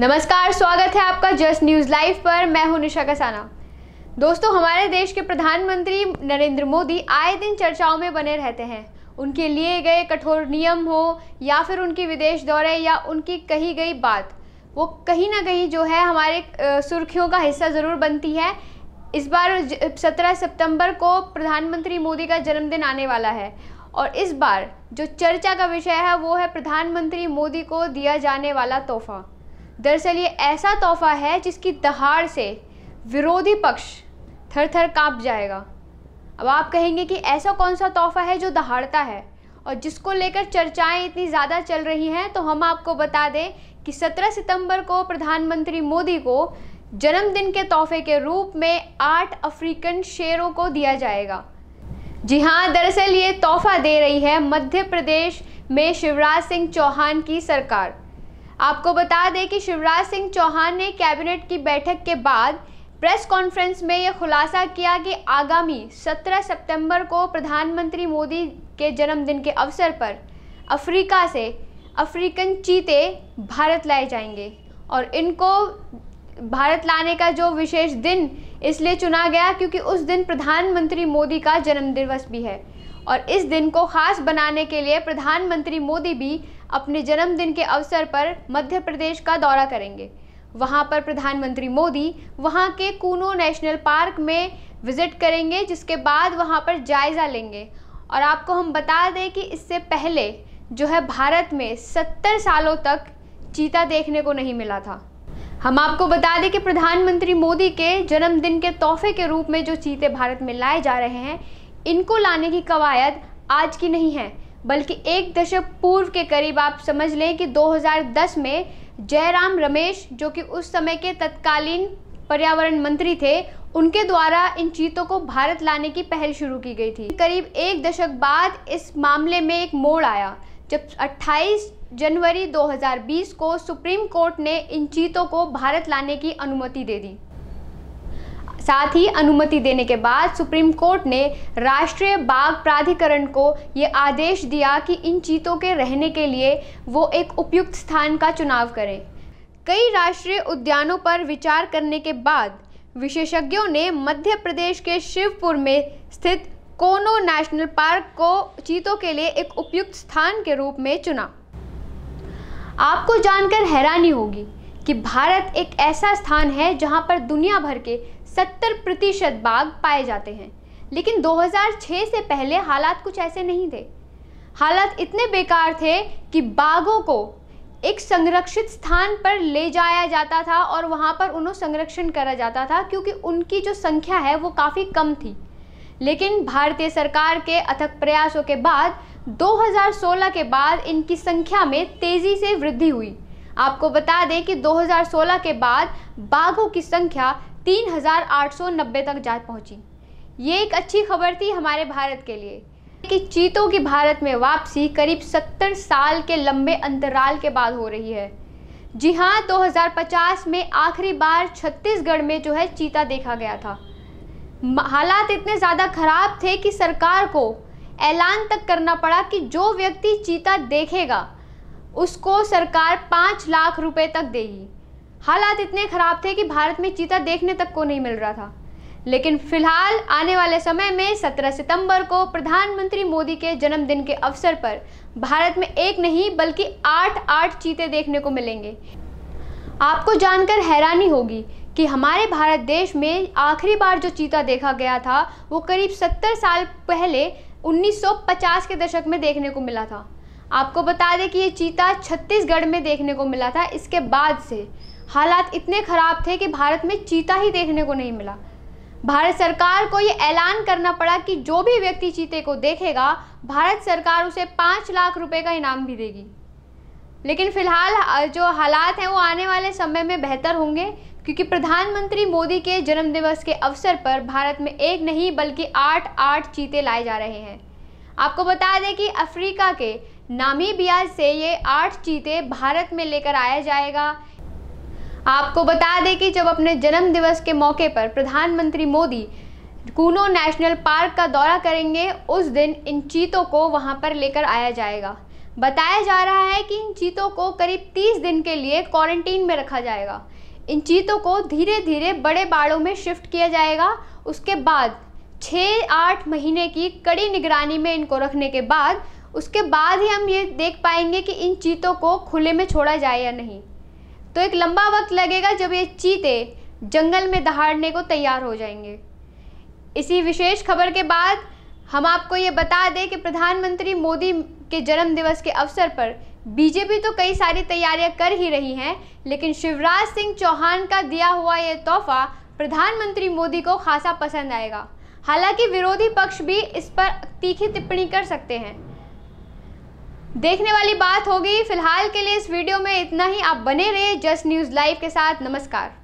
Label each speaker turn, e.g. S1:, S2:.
S1: नमस्कार स्वागत है आपका जस्ट न्यूज़ लाइव पर मैं हूं निशा कसाना दोस्तों हमारे देश के प्रधानमंत्री नरेंद्र मोदी आए दिन चर्चाओं में बने रहते हैं उनके लिए गए कठोर नियम हो या फिर उनकी विदेश दौरे या उनकी कही गई बात वो कहीं ना कहीं जो है हमारे सुर्खियों का हिस्सा ज़रूर बनती है इस बार 17 सितंबर को प्रधानमंत्री मोदी का जन्मदिन आने वाला है और इस बार जो चर्चा का विषय है वो है प्रधानमंत्री मोदी को दिया जाने वाला तोहफा दरअसल ये ऐसा तोहफा है जिसकी दहाड़ से विरोधी पक्ष थर थर काँप जाएगा अब आप कहेंगे कि ऐसा कौन सा तोहफा है जो दहाड़ता है और जिसको लेकर चर्चाएं इतनी ज़्यादा चल रही हैं तो हम आपको बता दें कि 17 सितंबर को प्रधानमंत्री मोदी को जन्मदिन के तोहफे के रूप में आठ अफ्रीकन शेरों को दिया जाएगा जी हाँ दरअसल ये तोहफा दे रही है मध्य प्रदेश में शिवराज सिंह चौहान की सरकार आपको बता दें कि शिवराज सिंह चौहान ने कैबिनेट की बैठक के बाद प्रेस कॉन्फ्रेंस में यह खुलासा किया कि आगामी 17 सितंबर को प्रधानमंत्री मोदी के जन्मदिन के अवसर पर अफ्रीका से अफ्रीकन चीते भारत लाए जाएंगे और इनको भारत लाने का जो विशेष दिन इसलिए चुना गया क्योंकि उस दिन प्रधानमंत्री मोदी का जन्मदिवस भी है और इस दिन को खास बनाने के लिए प्रधानमंत्री मोदी भी अपने जन्मदिन के अवसर पर मध्य प्रदेश का दौरा करेंगे वहां पर प्रधानमंत्री मोदी वहां के कूनो नेशनल पार्क में विजिट करेंगे जिसके बाद वहां पर जायज़ा लेंगे और आपको हम बता दें कि इससे पहले जो है भारत में 70 सालों तक चीता देखने को नहीं मिला था हम आपको बता दें कि प्रधानमंत्री मोदी के जन्मदिन के तोहफे के रूप में जो चीते भारत में लाए जा रहे हैं इनको लाने की कवायद आज की नहीं है बल्कि एक दशक पूर्व के करीब आप समझ लें कि 2010 में जयराम रमेश जो कि उस समय के तत्कालीन पर्यावरण मंत्री थे उनके द्वारा इन चीतों को भारत लाने की पहल शुरू की गई थी करीब एक दशक बाद इस मामले में एक मोड़ आया जब 28 जनवरी 2020 को सुप्रीम कोर्ट ने इन चीतों को भारत लाने की अनुमति दे दी साथ ही अनुमति देने के बाद सुप्रीम कोर्ट ने राष्ट्रीय बाघ प्राधिकरण को ये आदेश दिया कि इन चीतों के रहने के लिए वो एक उपयुक्त स्थान का चुनाव करें कई राष्ट्रीय उद्यानों पर विचार करने के बाद विशेषज्ञों ने मध्य प्रदेश के शिवपुर में स्थित कोनो नेशनल पार्क को चीतों के लिए एक उपयुक्त स्थान के रूप में चुना आपको जानकर हैरानी होगी कि भारत एक ऐसा स्थान है जहां पर दुनिया भर के 70 प्रतिशत बाघ पाए जाते हैं लेकिन 2006 से पहले हालात कुछ ऐसे नहीं थे हालात इतने बेकार थे कि बाघों को एक संरक्षित स्थान पर ले जाया जाता था और वहाँ पर उन्हें संरक्षण करा जाता था क्योंकि उनकी जो संख्या है वो काफ़ी कम थी लेकिन भारतीय सरकार के अथक प्रयासों के बाद 2016 के बाद इनकी संख्या में तेज़ी से वृद्धि हुई आपको बता दें कि 2016 के बाद बाघों की संख्या 3,890 तक जा पहुंची ये एक अच्छी खबर थी हमारे भारत के लिए कि चीतों की भारत में वापसी करीब 70 साल के लंबे अंतराल के बाद हो रही है जी हाँ 2050 में आखिरी बार छत्तीसगढ़ में जो है चीता देखा गया था हालात इतने ज़्यादा खराब थे कि सरकार को ऐलान तक करना पड़ा कि जो व्यक्ति चीता देखेगा उसको सरकार पाँच लाख रुपए तक देगी हालात इतने ख़राब थे कि भारत में चीता देखने तक को नहीं मिल रहा था लेकिन फिलहाल आने वाले समय में 17 सितंबर को प्रधानमंत्री मोदी के जन्मदिन के अवसर पर भारत में एक नहीं बल्कि आठ आठ चीते देखने को मिलेंगे आपको जानकर हैरानी होगी कि हमारे भारत देश में आखिरी बार जो चीता देखा गया था वो करीब 70 साल पहले 1950 के दशक में देखने को मिला था आपको बता दें कि ये चीता छत्तीसगढ़ में देखने को मिला था इसके बाद से हालात इतने ख़राब थे कि भारत में चीता ही देखने को नहीं मिला भारत सरकार को ये ऐलान करना पड़ा कि जो भी व्यक्ति चीते को देखेगा भारत सरकार उसे पाँच लाख रुपए का इनाम भी देगी लेकिन फिलहाल जो हालात हैं वो आने वाले समय में बेहतर होंगे क्योंकि प्रधानमंत्री मोदी के जन्मदिवस के अवसर पर भारत में एक नहीं बल्कि आठ आठ चीते लाए जा रहे हैं आपको बता दें कि अफ्रीका के नामीबिया से ये आठ चीते भारत में लेकर आया जाएगा आपको बता दें कि जब अपने जन्म दिवस के मौके पर प्रधानमंत्री मोदी कूनो नेशनल पार्क का दौरा करेंगे उस दिन इन चीतों को वहां पर लेकर आया जाएगा बताया जा रहा है कि इन चीतों को करीब 30 दिन के लिए क्वारंटीन में रखा जाएगा इन चीतों को धीरे धीरे बड़े बाड़ों में शिफ्ट किया जाएगा उसके बाद छः आठ महीने की कड़ी निगरानी में इनको रखने के बाद उसके बाद ही हम ये देख पाएंगे कि इन चीतों को खुले में छोड़ा जाए या नहीं तो एक लंबा वक्त लगेगा जब ये चीते जंगल में दहाड़ने को तैयार हो जाएंगे इसी विशेष खबर के बाद हम आपको ये बता दें कि प्रधानमंत्री मोदी के जन्मदिवस के अवसर पर बीजेपी तो कई सारी तैयारियां कर ही रही हैं लेकिन शिवराज सिंह चौहान का दिया हुआ ये तोहफा प्रधानमंत्री मोदी को खासा पसंद आएगा हालांकि विरोधी पक्ष भी इस पर तीखी टिप्पणी कर सकते हैं देखने वाली बात होगी फिलहाल के लिए इस वीडियो में इतना ही आप बने रहे जस्ट न्यूज़ लाइव के साथ नमस्कार